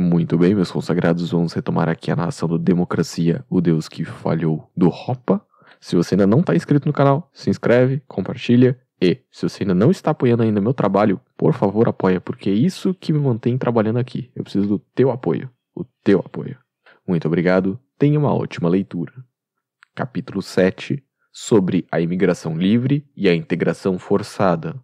Muito bem, meus consagrados, vamos retomar aqui a narração do Democracia, o Deus que Falhou, do Ropa. Se você ainda não está inscrito no canal, se inscreve, compartilha. E, se você ainda não está apoiando ainda meu trabalho, por favor apoia, porque é isso que me mantém trabalhando aqui. Eu preciso do teu apoio, o teu apoio. Muito obrigado, tenha uma ótima leitura. Capítulo 7 Sobre a imigração livre e a integração forçada.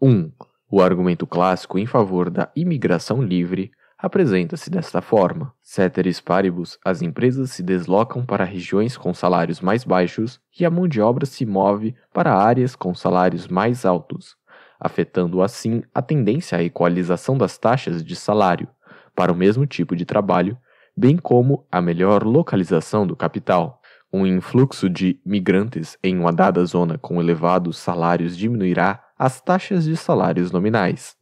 1. Um, o argumento clássico em favor da imigração livre apresenta-se desta forma. Ceteris paribus, as empresas se deslocam para regiões com salários mais baixos e a mão de obra se move para áreas com salários mais altos, afetando assim a tendência à equalização das taxas de salário para o mesmo tipo de trabalho, bem como a melhor localização do capital. Um influxo de migrantes em uma dada zona com elevados salários diminuirá as taxas de salários nominais,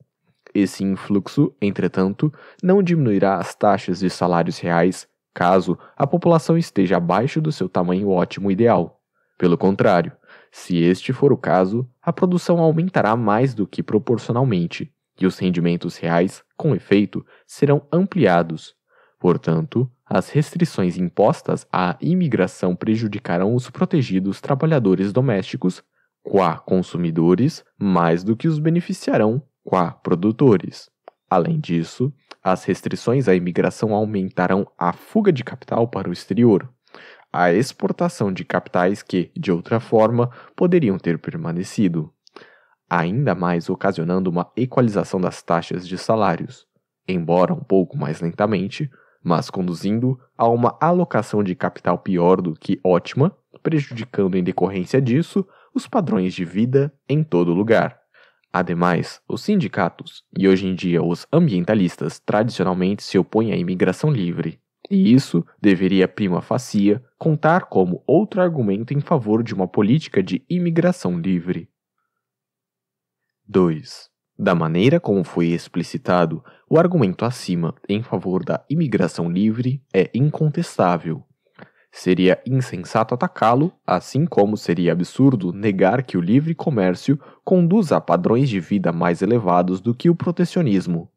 esse influxo, entretanto, não diminuirá as taxas de salários reais caso a população esteja abaixo do seu tamanho ótimo ideal. Pelo contrário, se este for o caso, a produção aumentará mais do que proporcionalmente, e os rendimentos reais, com efeito, serão ampliados. Portanto, as restrições impostas à imigração prejudicarão os protegidos trabalhadores domésticos, qua consumidores, mais do que os beneficiarão qua produtores. Além disso, as restrições à imigração aumentarão a fuga de capital para o exterior, a exportação de capitais que, de outra forma, poderiam ter permanecido, ainda mais ocasionando uma equalização das taxas de salários, embora um pouco mais lentamente, mas conduzindo a uma alocação de capital pior do que ótima, prejudicando em decorrência disso os padrões de vida em todo lugar. Ademais, os sindicatos, e hoje em dia os ambientalistas, tradicionalmente se opõem à imigração livre, e isso deveria, prima facie, contar como outro argumento em favor de uma política de imigração livre. 2. Da maneira como foi explicitado, o argumento acima em favor da imigração livre é incontestável. Seria insensato atacá-lo, assim como seria absurdo negar que o livre comércio conduza a padrões de vida mais elevados do que o protecionismo.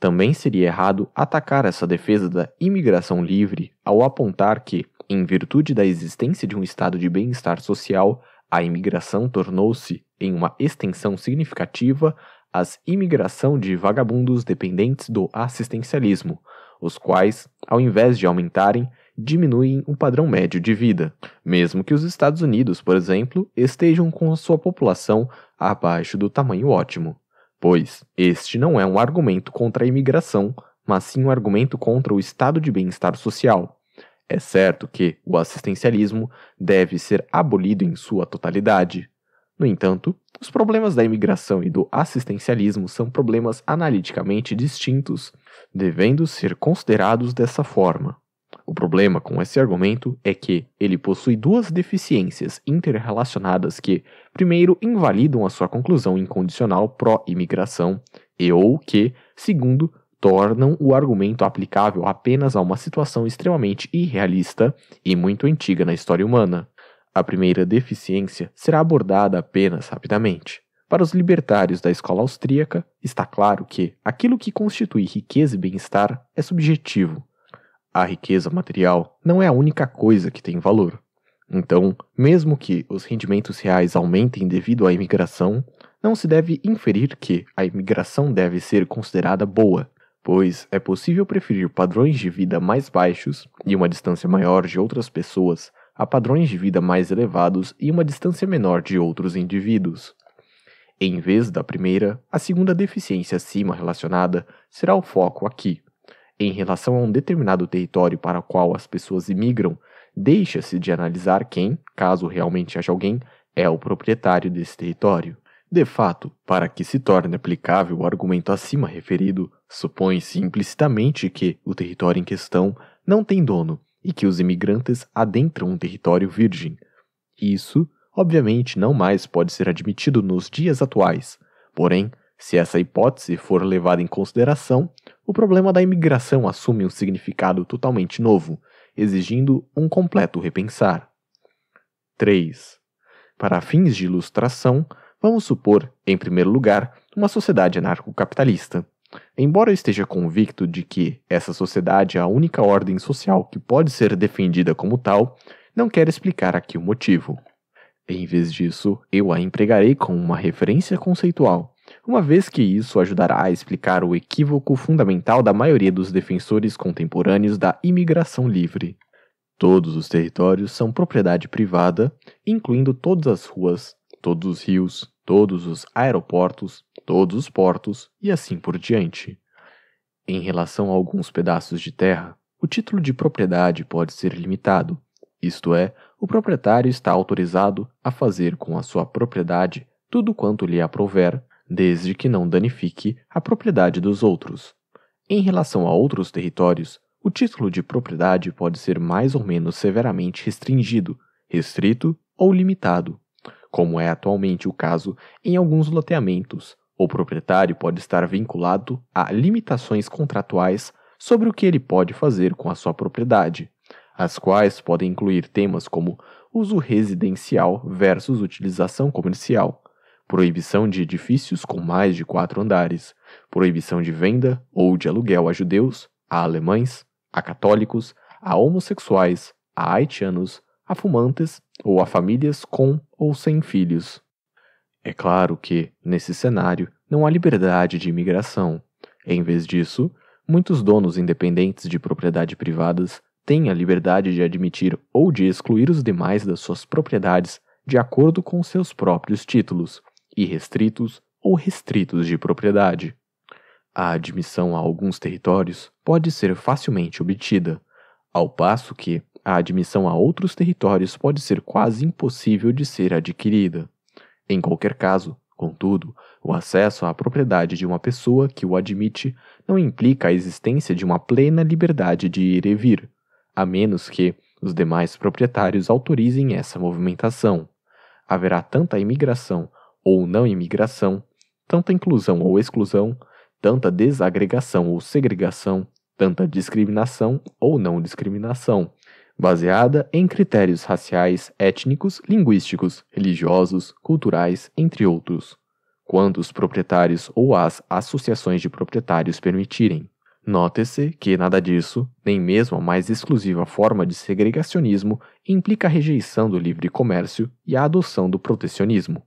Também seria errado atacar essa defesa da imigração livre ao apontar que, em virtude da existência de um estado de bem-estar social, a imigração tornou-se, em uma extensão significativa, as imigração de vagabundos dependentes do assistencialismo, os quais, ao invés de aumentarem, diminuem o padrão médio de vida, mesmo que os Estados Unidos, por exemplo, estejam com a sua população abaixo do tamanho ótimo. Pois este não é um argumento contra a imigração, mas sim um argumento contra o estado de bem-estar social. É certo que o assistencialismo deve ser abolido em sua totalidade. No entanto, os problemas da imigração e do assistencialismo são problemas analiticamente distintos, devendo ser considerados dessa forma. O problema com esse argumento é que ele possui duas deficiências interrelacionadas que, primeiro, invalidam a sua conclusão incondicional pró-imigração, e ou que, segundo, tornam o argumento aplicável apenas a uma situação extremamente irrealista e muito antiga na história humana. A primeira deficiência será abordada apenas rapidamente. Para os libertários da escola austríaca, está claro que aquilo que constitui riqueza e bem-estar é subjetivo a riqueza material não é a única coisa que tem valor. Então, mesmo que os rendimentos reais aumentem devido à imigração, não se deve inferir que a imigração deve ser considerada boa, pois é possível preferir padrões de vida mais baixos e uma distância maior de outras pessoas a padrões de vida mais elevados e uma distância menor de outros indivíduos. Em vez da primeira, a segunda deficiência acima relacionada será o foco aqui em relação a um determinado território para o qual as pessoas imigram, deixa-se de analisar quem, caso realmente haja alguém, é o proprietário desse território. De fato, para que se torne aplicável o argumento acima referido, supõe-se implicitamente que o território em questão não tem dono e que os imigrantes adentram um território virgem. Isso, obviamente, não mais pode ser admitido nos dias atuais. Porém, se essa hipótese for levada em consideração, o problema da imigração assume um significado totalmente novo, exigindo um completo repensar. 3. Para fins de ilustração, vamos supor, em primeiro lugar, uma sociedade anarcocapitalista. Embora eu esteja convicto de que essa sociedade é a única ordem social que pode ser defendida como tal, não quero explicar aqui o motivo. Em vez disso, eu a empregarei como uma referência conceitual, uma vez que isso ajudará a explicar o equívoco fundamental da maioria dos defensores contemporâneos da imigração livre. Todos os territórios são propriedade privada, incluindo todas as ruas, todos os rios, todos os aeroportos, todos os portos e assim por diante. Em relação a alguns pedaços de terra, o título de propriedade pode ser limitado, isto é, o proprietário está autorizado a fazer com a sua propriedade tudo quanto lhe aprouver, desde que não danifique a propriedade dos outros. Em relação a outros territórios, o título de propriedade pode ser mais ou menos severamente restringido, restrito ou limitado, como é atualmente o caso em alguns loteamentos. O proprietário pode estar vinculado a limitações contratuais sobre o que ele pode fazer com a sua propriedade, as quais podem incluir temas como uso residencial versus utilização comercial, proibição de edifícios com mais de quatro andares, proibição de venda ou de aluguel a judeus, a alemães, a católicos, a homossexuais, a haitianos, a fumantes ou a famílias com ou sem filhos. É claro que, nesse cenário, não há liberdade de imigração. Em vez disso, muitos donos independentes de propriedade privadas têm a liberdade de admitir ou de excluir os demais das suas propriedades de acordo com seus próprios títulos, irrestritos ou restritos de propriedade. A admissão a alguns territórios pode ser facilmente obtida, ao passo que a admissão a outros territórios pode ser quase impossível de ser adquirida. Em qualquer caso, contudo, o acesso à propriedade de uma pessoa que o admite não implica a existência de uma plena liberdade de ir e vir, a menos que os demais proprietários autorizem essa movimentação. Haverá tanta imigração ou não imigração, tanta inclusão ou exclusão, tanta desagregação ou segregação, tanta discriminação ou não discriminação, baseada em critérios raciais, étnicos, linguísticos, religiosos, culturais, entre outros, quando os proprietários ou as associações de proprietários permitirem. Note-se que nada disso, nem mesmo a mais exclusiva forma de segregacionismo, implica a rejeição do livre comércio e a adoção do protecionismo.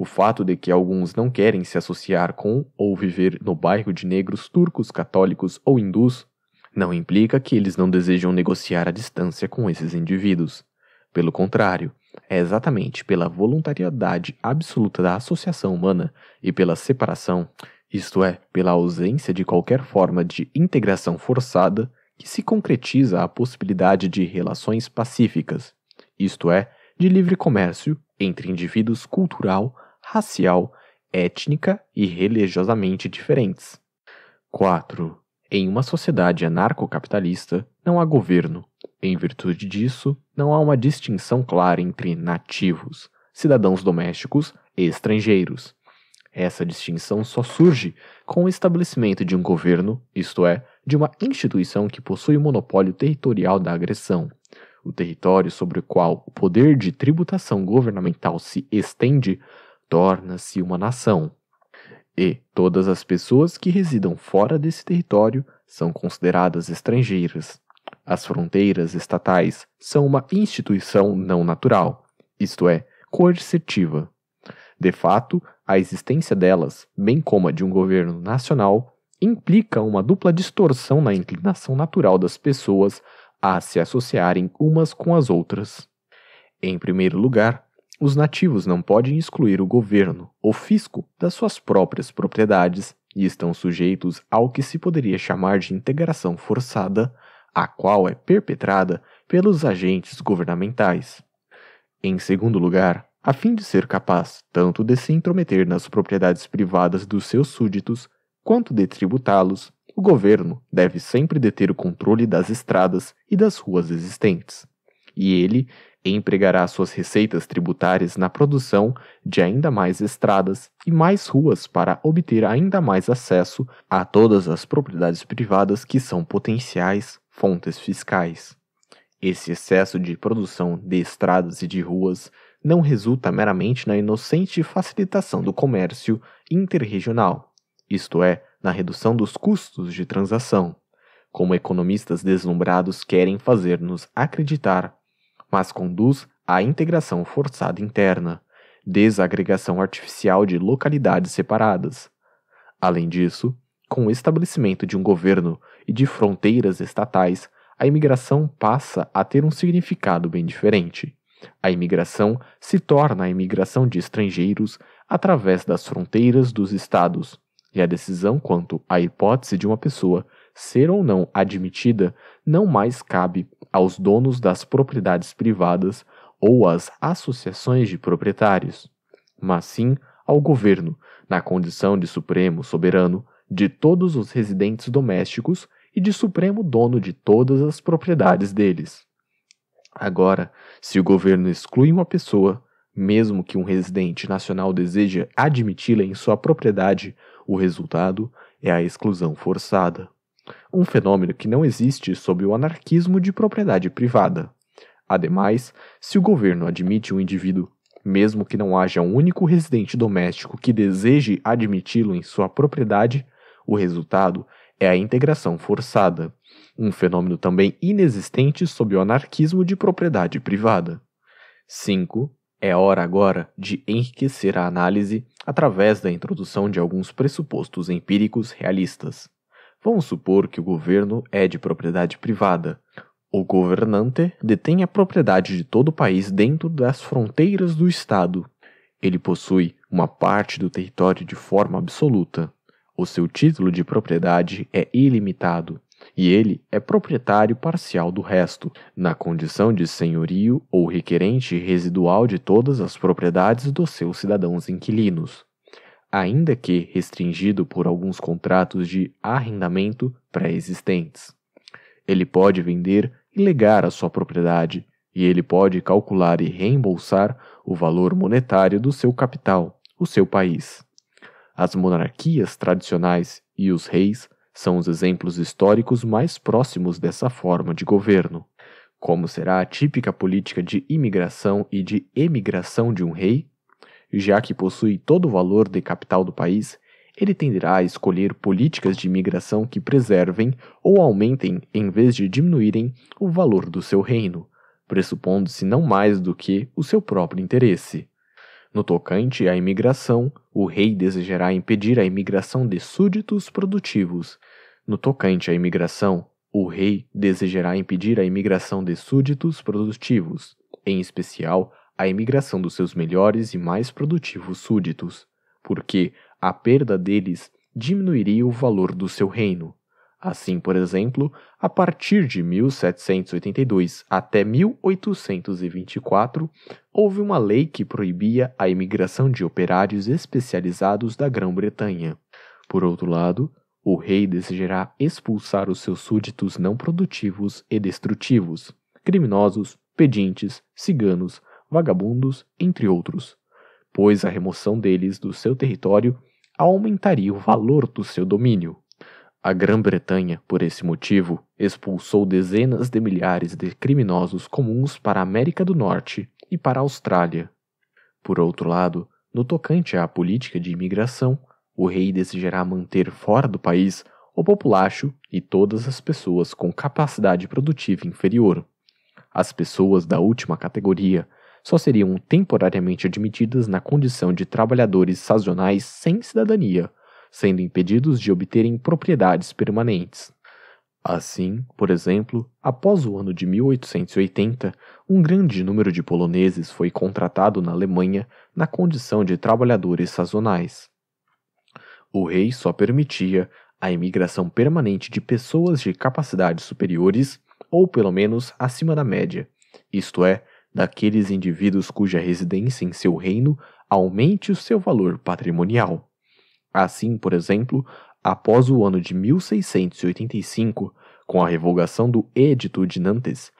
O fato de que alguns não querem se associar com ou viver no bairro de negros turcos, católicos ou hindus não implica que eles não desejam negociar a distância com esses indivíduos. Pelo contrário, é exatamente pela voluntariedade absoluta da associação humana e pela separação, isto é, pela ausência de qualquer forma de integração forçada, que se concretiza a possibilidade de relações pacíficas, isto é, de livre comércio entre indivíduos cultural racial, étnica e religiosamente diferentes. 4. Em uma sociedade anarcocapitalista, não há governo. Em virtude disso, não há uma distinção clara entre nativos, cidadãos domésticos e estrangeiros. Essa distinção só surge com o estabelecimento de um governo, isto é, de uma instituição que possui o monopólio territorial da agressão. O território sobre o qual o poder de tributação governamental se estende torna-se uma nação. E todas as pessoas que residam fora desse território são consideradas estrangeiras. As fronteiras estatais são uma instituição não natural, isto é, coercitiva. De fato, a existência delas, bem como a de um governo nacional, implica uma dupla distorção na inclinação natural das pessoas a se associarem umas com as outras. Em primeiro lugar, os nativos não podem excluir o governo ou fisco das suas próprias propriedades e estão sujeitos ao que se poderia chamar de integração forçada, a qual é perpetrada pelos agentes governamentais. Em segundo lugar, a fim de ser capaz tanto de se intrometer nas propriedades privadas dos seus súditos quanto de tributá-los, o governo deve sempre deter o controle das estradas e das ruas existentes. E ele e empregará suas receitas tributárias na produção de ainda mais estradas e mais ruas para obter ainda mais acesso a todas as propriedades privadas que são potenciais fontes fiscais. Esse excesso de produção de estradas e de ruas não resulta meramente na inocente facilitação do comércio interregional, isto é, na redução dos custos de transação, como economistas deslumbrados querem fazer-nos acreditar mas conduz à integração forçada interna, desagregação artificial de localidades separadas. Além disso, com o estabelecimento de um governo e de fronteiras estatais, a imigração passa a ter um significado bem diferente. A imigração se torna a imigração de estrangeiros através das fronteiras dos estados, e a decisão quanto à hipótese de uma pessoa ser ou não admitida não mais cabe aos donos das propriedades privadas ou às associações de proprietários, mas sim ao governo, na condição de supremo soberano de todos os residentes domésticos e de supremo dono de todas as propriedades deles. Agora, se o governo exclui uma pessoa, mesmo que um residente nacional deseje admiti-la em sua propriedade, o resultado é a exclusão forçada um fenômeno que não existe sob o anarquismo de propriedade privada. Ademais, se o governo admite um indivíduo, mesmo que não haja um único residente doméstico que deseje admiti-lo em sua propriedade, o resultado é a integração forçada, um fenômeno também inexistente sob o anarquismo de propriedade privada. 5. É hora agora de enriquecer a análise através da introdução de alguns pressupostos empíricos realistas. Vamos supor que o governo é de propriedade privada. O governante detém a propriedade de todo o país dentro das fronteiras do Estado. Ele possui uma parte do território de forma absoluta. O seu título de propriedade é ilimitado e ele é proprietário parcial do resto, na condição de senhorio ou requerente residual de todas as propriedades dos seus cidadãos inquilinos ainda que restringido por alguns contratos de arrendamento pré-existentes. Ele pode vender e legar a sua propriedade, e ele pode calcular e reembolsar o valor monetário do seu capital, o seu país. As monarquias tradicionais e os reis são os exemplos históricos mais próximos dessa forma de governo. Como será a típica política de imigração e de emigração de um rei, já que possui todo o valor de capital do país, ele tenderá a escolher políticas de imigração que preservem ou aumentem, em vez de diminuírem, o valor do seu reino, pressupondo-se não mais do que o seu próprio interesse. No tocante à imigração, o rei desejará impedir a imigração de súditos produtivos. No tocante à imigração, o rei desejará impedir a imigração de súditos produtivos, em especial a emigração dos seus melhores e mais produtivos súditos, porque a perda deles diminuiria o valor do seu reino. Assim, por exemplo, a partir de 1782 até 1824, houve uma lei que proibia a imigração de operários especializados da Grã-Bretanha. Por outro lado, o rei desejará expulsar os seus súditos não produtivos e destrutivos, criminosos, pedintes, ciganos, vagabundos, entre outros, pois a remoção deles do seu território aumentaria o valor do seu domínio. A Grã-Bretanha, por esse motivo, expulsou dezenas de milhares de criminosos comuns para a América do Norte e para a Austrália. Por outro lado, no tocante à política de imigração, o rei desejará manter fora do país o populacho e todas as pessoas com capacidade produtiva inferior. As pessoas da última categoria só seriam temporariamente admitidas na condição de trabalhadores sazonais sem cidadania, sendo impedidos de obterem propriedades permanentes. Assim, por exemplo, após o ano de 1880, um grande número de poloneses foi contratado na Alemanha na condição de trabalhadores sazonais. O rei só permitia a imigração permanente de pessoas de capacidades superiores ou pelo menos acima da média, isto é, daqueles indivíduos cuja residência em seu reino aumente o seu valor patrimonial. Assim, por exemplo, após o ano de 1685, com a revogação do Edito de Nantes,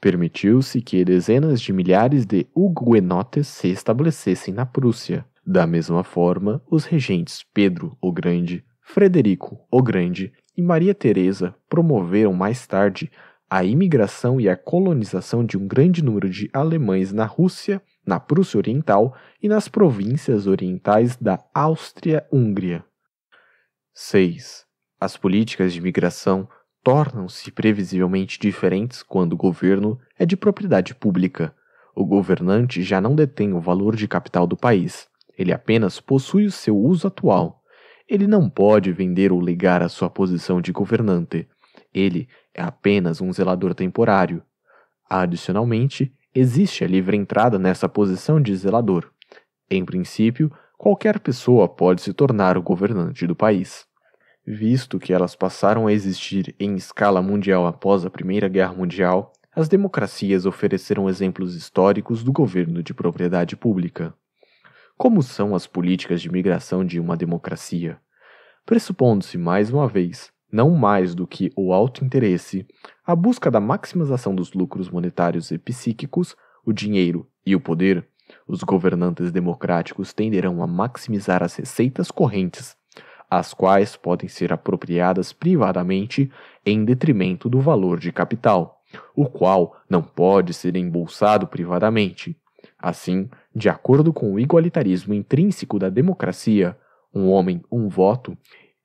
permitiu-se que dezenas de milhares de huguenotes se estabelecessem na Prússia. Da mesma forma, os regentes Pedro o Grande, Frederico o Grande e Maria Teresa promoveram mais tarde a imigração e a colonização de um grande número de alemães na Rússia, na Prússia Oriental e nas províncias orientais da Áustria-Hungria. 6. As políticas de imigração tornam-se previsivelmente diferentes quando o governo é de propriedade pública. O governante já não detém o valor de capital do país, ele apenas possui o seu uso atual. Ele não pode vender ou ligar a sua posição de governante. Ele é apenas um zelador temporário. Adicionalmente, existe a livre entrada nessa posição de zelador. Em princípio, qualquer pessoa pode se tornar o governante do país. Visto que elas passaram a existir em escala mundial após a Primeira Guerra Mundial, as democracias ofereceram exemplos históricos do governo de propriedade pública. Como são as políticas de migração de uma democracia? Pressupondo-se mais uma vez não mais do que o alto interesse, a busca da maximização dos lucros monetários e psíquicos, o dinheiro e o poder, os governantes democráticos tenderão a maximizar as receitas correntes, as quais podem ser apropriadas privadamente em detrimento do valor de capital, o qual não pode ser embolsado privadamente. Assim, de acordo com o igualitarismo intrínseco da democracia, um homem, um voto,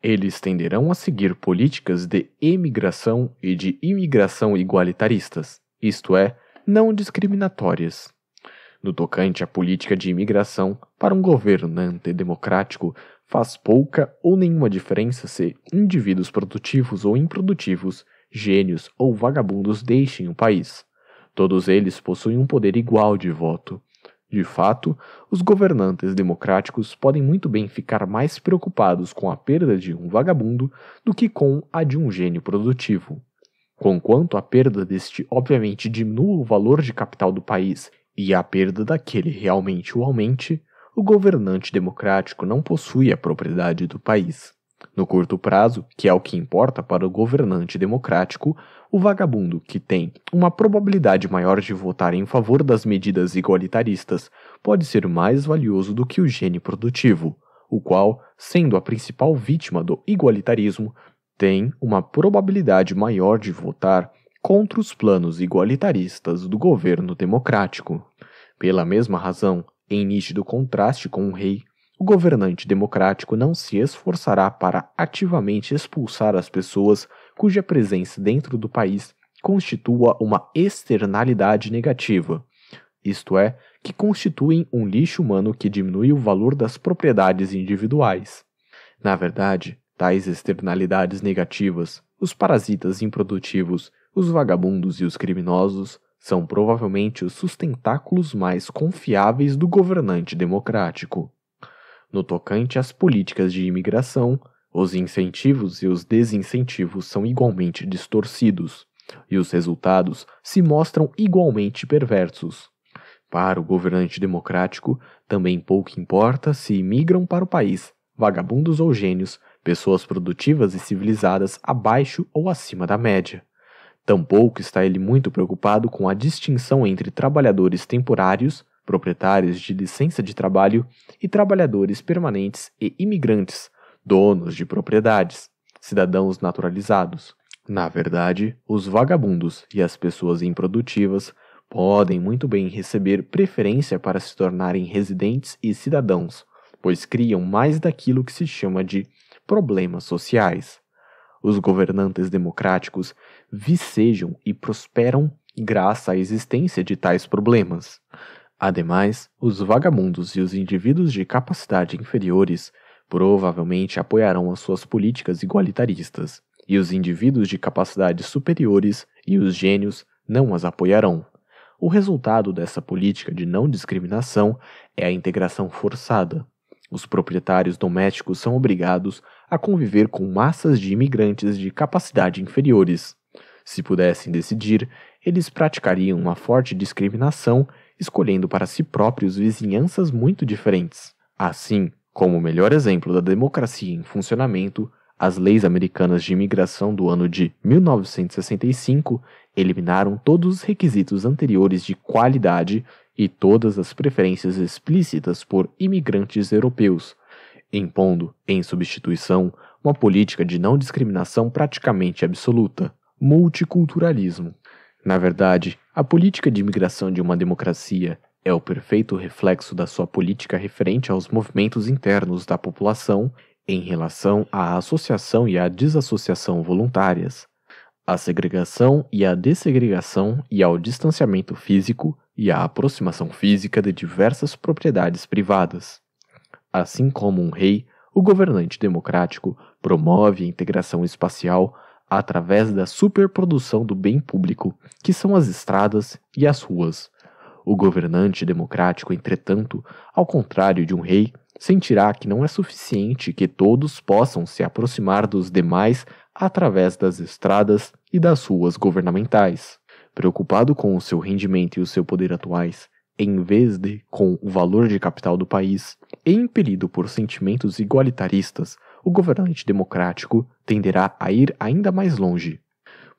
eles tenderão a seguir políticas de emigração e de imigração igualitaristas, isto é, não discriminatórias. No tocante à política de imigração, para um governante democrático, faz pouca ou nenhuma diferença se indivíduos produtivos ou improdutivos, gênios ou vagabundos deixem o país. Todos eles possuem um poder igual de voto. De fato, os governantes democráticos podem muito bem ficar mais preocupados com a perda de um vagabundo do que com a de um gênio produtivo. Conquanto a perda deste obviamente diminua o valor de capital do país e a perda daquele realmente o aumente, o governante democrático não possui a propriedade do país. No curto prazo, que é o que importa para o governante democrático, o vagabundo que tem uma probabilidade maior de votar em favor das medidas igualitaristas pode ser mais valioso do que o gene produtivo, o qual, sendo a principal vítima do igualitarismo, tem uma probabilidade maior de votar contra os planos igualitaristas do governo democrático. Pela mesma razão, em nítido contraste com o rei, o governante democrático não se esforçará para ativamente expulsar as pessoas cuja presença dentro do país constitua uma externalidade negativa, isto é, que constituem um lixo humano que diminui o valor das propriedades individuais. Na verdade, tais externalidades negativas, os parasitas improdutivos, os vagabundos e os criminosos, são provavelmente os sustentáculos mais confiáveis do governante democrático. No tocante às políticas de imigração, os incentivos e os desincentivos são igualmente distorcidos, e os resultados se mostram igualmente perversos. Para o governante democrático, também pouco importa se imigram para o país vagabundos ou gênios, pessoas produtivas e civilizadas abaixo ou acima da média. Tampouco está ele muito preocupado com a distinção entre trabalhadores temporários, proprietários de licença de trabalho, e trabalhadores permanentes e imigrantes, donos de propriedades, cidadãos naturalizados. Na verdade, os vagabundos e as pessoas improdutivas podem muito bem receber preferência para se tornarem residentes e cidadãos, pois criam mais daquilo que se chama de problemas sociais. Os governantes democráticos vicejam e prosperam graças à existência de tais problemas. Ademais, os vagabundos e os indivíduos de capacidade inferiores provavelmente apoiarão as suas políticas igualitaristas, e os indivíduos de capacidades superiores e os gênios não as apoiarão. O resultado dessa política de não discriminação é a integração forçada. Os proprietários domésticos são obrigados a conviver com massas de imigrantes de capacidade inferiores. Se pudessem decidir, eles praticariam uma forte discriminação, escolhendo para si próprios vizinhanças muito diferentes. Assim, como melhor exemplo da democracia em funcionamento, as leis americanas de imigração do ano de 1965 eliminaram todos os requisitos anteriores de qualidade e todas as preferências explícitas por imigrantes europeus, impondo, em substituição, uma política de não discriminação praticamente absoluta, multiculturalismo. Na verdade, a política de imigração de uma democracia é o perfeito reflexo da sua política referente aos movimentos internos da população em relação à associação e à desassociação voluntárias, à segregação e à dessegregação e ao distanciamento físico e à aproximação física de diversas propriedades privadas. Assim como um rei, o governante democrático promove a integração espacial através da superprodução do bem público, que são as estradas e as ruas, o governante democrático, entretanto, ao contrário de um rei, sentirá que não é suficiente que todos possam se aproximar dos demais através das estradas e das ruas governamentais. Preocupado com o seu rendimento e o seu poder atuais, em vez de com o valor de capital do país, e impelido por sentimentos igualitaristas, o governante democrático tenderá a ir ainda mais longe,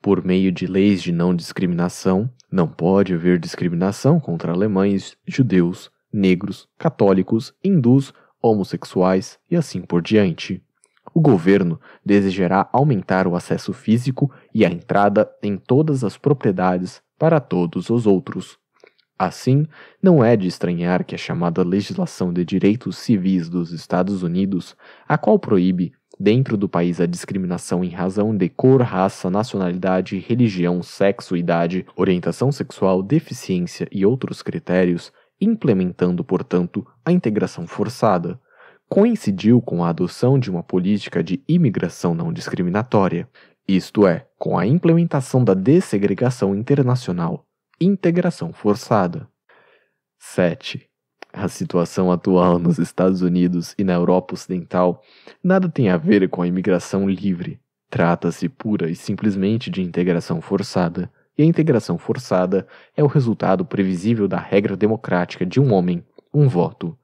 por meio de leis de não discriminação, não pode haver discriminação contra alemães, judeus, negros, católicos, hindus, homossexuais e assim por diante. O governo desejará aumentar o acesso físico e a entrada em todas as propriedades para todos os outros. Assim, não é de estranhar que a chamada legislação de direitos civis dos Estados Unidos, a qual proíbe Dentro do país, a discriminação em razão de cor, raça, nacionalidade, religião, sexo, idade, orientação sexual, deficiência e outros critérios, implementando, portanto, a integração forçada. Coincidiu com a adoção de uma política de imigração não discriminatória, isto é, com a implementação da dessegregação internacional, integração forçada. 7 a situação atual nos Estados Unidos e na Europa Ocidental nada tem a ver com a imigração livre. Trata-se pura e simplesmente de integração forçada, e a integração forçada é o resultado previsível da regra democrática de um homem, um voto.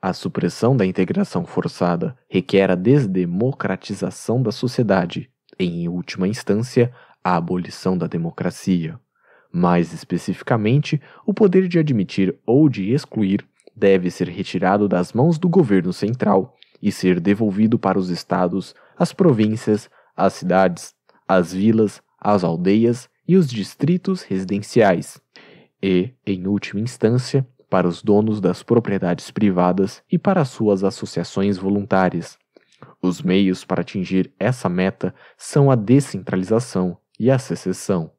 A supressão da integração forçada requer a desdemocratização da sociedade, e, em última instância, a abolição da democracia. Mais especificamente, o poder de admitir ou de excluir deve ser retirado das mãos do governo central e ser devolvido para os estados, as províncias, as cidades, as vilas, as aldeias e os distritos residenciais, e, em última instância, para os donos das propriedades privadas e para suas associações voluntárias. Os meios para atingir essa meta são a descentralização e a secessão,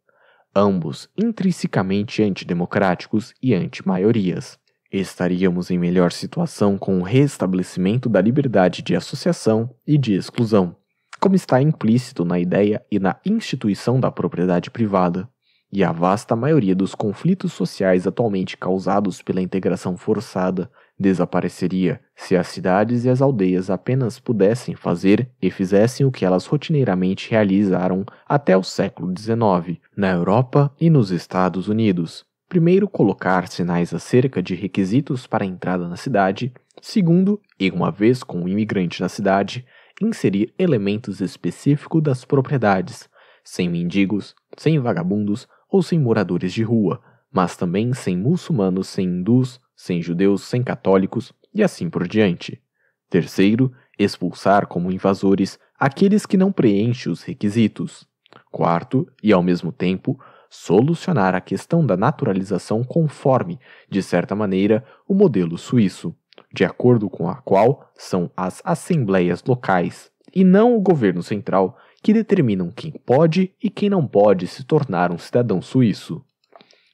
ambos intrinsecamente antidemocráticos e anti-maiorias. Estaríamos em melhor situação com o restabelecimento da liberdade de associação e de exclusão, como está implícito na ideia e na instituição da propriedade privada, e a vasta maioria dos conflitos sociais atualmente causados pela integração forçada desapareceria se as cidades e as aldeias apenas pudessem fazer e fizessem o que elas rotineiramente realizaram até o século XIX, na Europa e nos Estados Unidos, Primeiro, colocar sinais acerca de requisitos para a entrada na cidade. Segundo, e uma vez com o imigrante na cidade, inserir elementos específicos das propriedades, sem mendigos, sem vagabundos ou sem moradores de rua, mas também sem muçulmanos, sem hindus, sem judeus, sem católicos e assim por diante. Terceiro, expulsar como invasores aqueles que não preenchem os requisitos. Quarto, e ao mesmo tempo, solucionar a questão da naturalização conforme, de certa maneira, o modelo suíço, de acordo com a qual são as assembleias locais e não o governo central que determinam quem pode e quem não pode se tornar um cidadão suíço.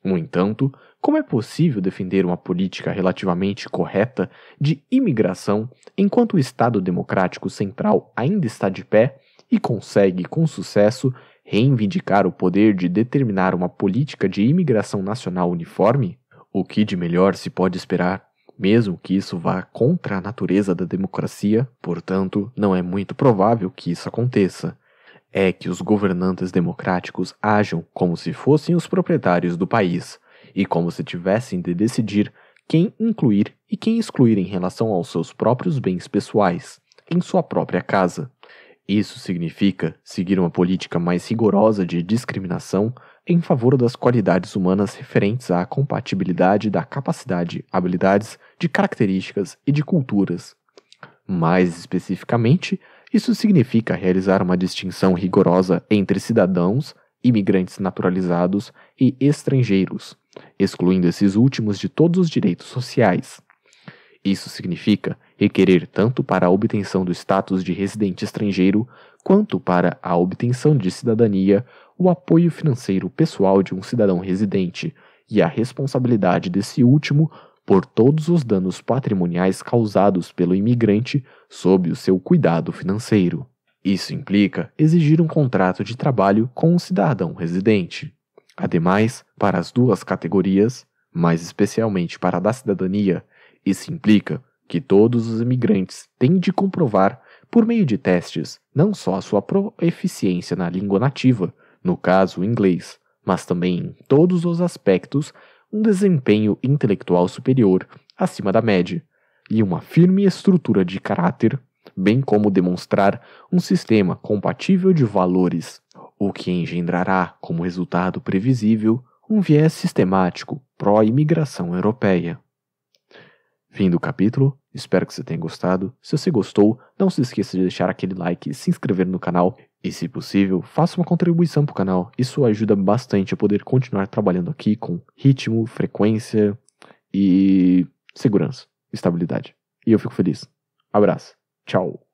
No entanto, como é possível defender uma política relativamente correta de imigração enquanto o Estado Democrático Central ainda está de pé e consegue, com sucesso, reivindicar o poder de determinar uma política de imigração nacional uniforme? O que de melhor se pode esperar, mesmo que isso vá contra a natureza da democracia? Portanto, não é muito provável que isso aconteça. É que os governantes democráticos ajam como se fossem os proprietários do país e como se tivessem de decidir quem incluir e quem excluir em relação aos seus próprios bens pessoais, em sua própria casa. Isso significa seguir uma política mais rigorosa de discriminação em favor das qualidades humanas referentes à compatibilidade da capacidade, habilidades, de características e de culturas. Mais especificamente, isso significa realizar uma distinção rigorosa entre cidadãos, imigrantes naturalizados e estrangeiros, excluindo esses últimos de todos os direitos sociais. Isso significa requerer tanto para a obtenção do status de residente estrangeiro quanto para a obtenção de cidadania o apoio financeiro pessoal de um cidadão residente e a responsabilidade desse último por todos os danos patrimoniais causados pelo imigrante sob o seu cuidado financeiro. Isso implica exigir um contrato de trabalho com um cidadão residente. Ademais, para as duas categorias, mais especialmente para a da cidadania, isso implica que todos os imigrantes têm de comprovar, por meio de testes, não só a sua proeficiência na língua nativa, no caso o inglês, mas também em todos os aspectos um desempenho intelectual superior, acima da média, e uma firme estrutura de caráter, bem como demonstrar um sistema compatível de valores, o que engendrará como resultado previsível um viés sistemático pró-imigração europeia. Fim do capítulo, espero que você tenha gostado. Se você gostou, não se esqueça de deixar aquele like, se inscrever no canal e, se possível, faça uma contribuição para o canal. Isso ajuda bastante a poder continuar trabalhando aqui com ritmo, frequência e segurança, estabilidade. E eu fico feliz. Abraço. Tchau.